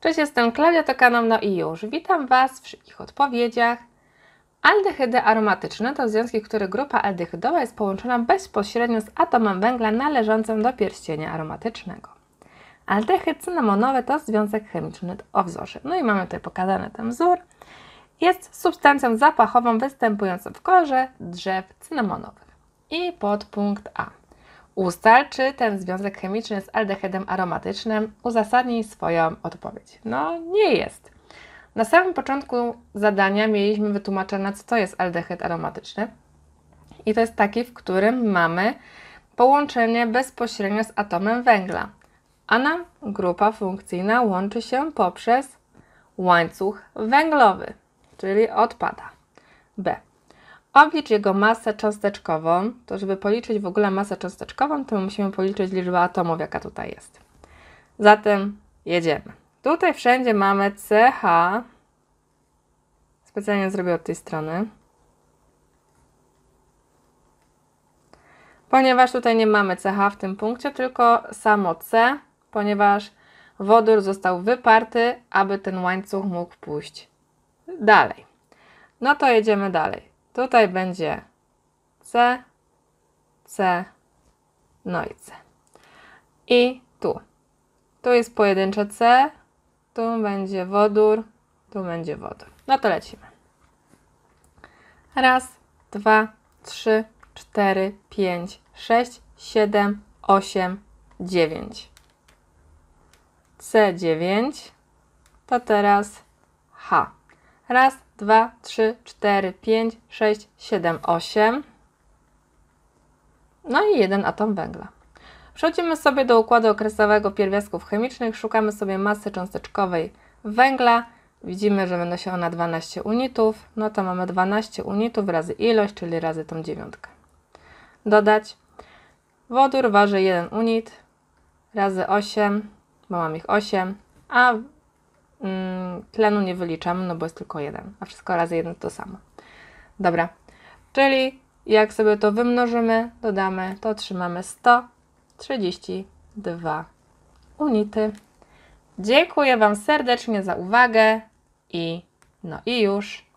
Cześć, jestem Klaudia Tokanom, no i już. Witam Was w szybkich odpowiedziach. Aldehydy aromatyczne to związki, w których grupa aldehydowa jest połączona bezpośrednio z atomem węgla należącym do pierścienia aromatycznego. Aldehyd cynamonowy to związek chemiczny o wzorze. No i mamy tutaj pokazany ten wzór. Jest substancją zapachową występującą w korze drzew cynamonowych. I podpunkt A. Ustal, czy ten związek chemiczny jest aldehydem aromatycznym. Uzasadnij swoją odpowiedź. No, nie jest. Na samym początku zadania mieliśmy wytłumaczone, co to jest aldehyd aromatyczny. I to jest taki, w którym mamy połączenie bezpośrednio z atomem węgla. A nam grupa funkcyjna łączy się poprzez łańcuch węglowy, czyli odpada. B. Oblicz jego masę cząsteczkową. To, żeby policzyć w ogóle masę cząsteczkową, to musimy policzyć liczbę atomów, jaka tutaj jest. Zatem jedziemy. Tutaj wszędzie mamy CH. Specjalnie zrobię od tej strony. Ponieważ tutaj nie mamy CH w tym punkcie, tylko samo C, ponieważ wodór został wyparty, aby ten łańcuch mógł pójść dalej. No to jedziemy dalej. Tutaj będzie C, C, no i C. I tu. Tu jest pojedyncze C, tu będzie wodór, tu będzie wodór. No to lecimy. Raz, dwa, trzy, cztery, pięć, sześć, siedem, osiem, dziewięć. C dziewięć, to teraz H. Raz, dwa, trzy, cztery, pięć, sześć, siedem, osiem. No i jeden atom węgla. Przechodzimy sobie do układu okresowego pierwiastków chemicznych, szukamy sobie masy cząsteczkowej węgla. Widzimy, że wynosi ona 12 unitów, no to mamy 12 unitów razy ilość, czyli razy tą dziewiątkę. Dodać. Wodór waży 1 unit razy 8, bo mam ich 8, a Mm, tlenu nie wyliczam, no bo jest tylko jeden, a wszystko razy jeden to samo. Dobra, czyli jak sobie to wymnożymy, dodamy, to otrzymamy 132 unity. Dziękuję Wam serdecznie za uwagę i no i już.